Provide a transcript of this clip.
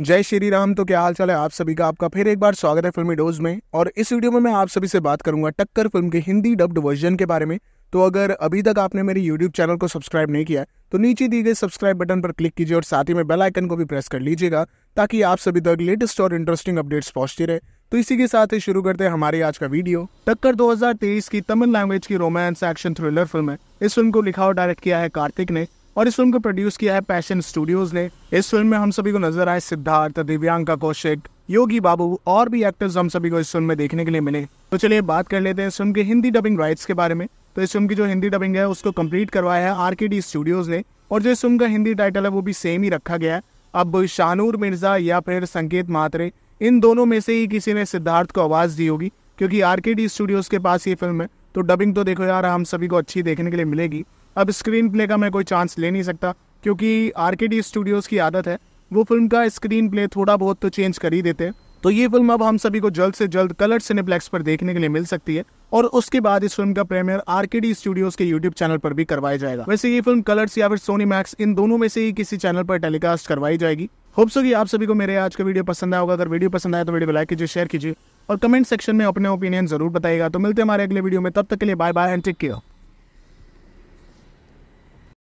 जय श्री राम तो क्या हाल चाल है आप सभी का आपका फिर एक बार स्वागत है फिल्मी डोज में और इस वीडियो में मैं आप सभी से बात करूंगा टक्कर फिल्म के हिंदी डब्ड वर्जन के बारे में तो अगर अभी तक आपने मेरे यूट्यूब चैनल को सब्सक्राइब नहीं किया तो नीचे दिए गए सब्सक्राइब बटन पर क्लिक कीजिए और साथ ही में बेल आइकन को भी प्रेस कर लीजिएगा ताकि आप सभी तक लेटेस्ट और इंटरेस्टिंग अपडेट्स पहुंचती रहे तो इसी के साथ ही शुरू करते हैं हमारी आज का वीडियो टक्कर 2023 की तमिल लैंग्वेज की रोमांस एक्शन थ्रिलर फिल्म है इस फिल्म को लिखा और डायरेक्ट किया है कार्तिक ने और इस फिल्म को प्रोड्यूस किया है पैशन स्टूडियोज ने इस फिल्म में हम सभी को नजर आए सिद्धार्थ दिव्यांका कौशिक योगी बाबू और भी एक्टर्स हम सभी को इस फिल्म में देखने के लिए मिले तो चलिए बात कर लेते हैं इस फिल्म के हिंदी डबिंग राइट्स के बारे में तो इस फिल्म की जो हिंदी डबिंग है उसको कम्प्लीट करवाया है आर स्टूडियोज ने और जो इस फिल्म का हिंदी टाइटल है वो भी सेम ही रखा गया है अब शाहनूर मिर्जा या फिर संकेत मात्रे इन दोनों में से ही किसी ने सिद्धार्थ को आवाज़ दी होगी क्योंकि आर स्टूडियोज के पास ये फिल्म है तो डबिंग तो देखो यार हम सभी को अच्छी देखने के लिए मिलेगी अब स्क्रीन प्ले का मैं कोई चांस ले नहीं सकता क्योंकि आर के डी स्टूडियोज़ की आदत है वो फिल्म का स्क्रीन प्ले थोड़ा बहुत तो चेंज कर ही देते हैं तो ये फिल्म अब हम सभी को जल्द से जल्द कलर सिनेप्लेक्स पर देखने के लिए मिल सकती है और उसके बाद इस फिल्म का प्रीमियर आरकेडी स्टूडियोज के यूट्यूब चैनल पर भी करवाया जाएगा वैसे ये फिल्म कलर्स या फिर सोनी मैक्स इन दोनों में से ही किसी चैनल पर टेलीकास्ट करवाई जाएगी होप्सो कि आप सभी को मेरे आज का वीडियो पसंद आया होगा अगर वीडियो पसंद आया तो वीडियो लाइक कीजिए शेयर कीजिए और कमेंट सेक्शन में अपने ओपिनियन जरूर बताएगा तो मिलते हैं हमारे अगले वीडियो में तब तक के लिए bye bye and take care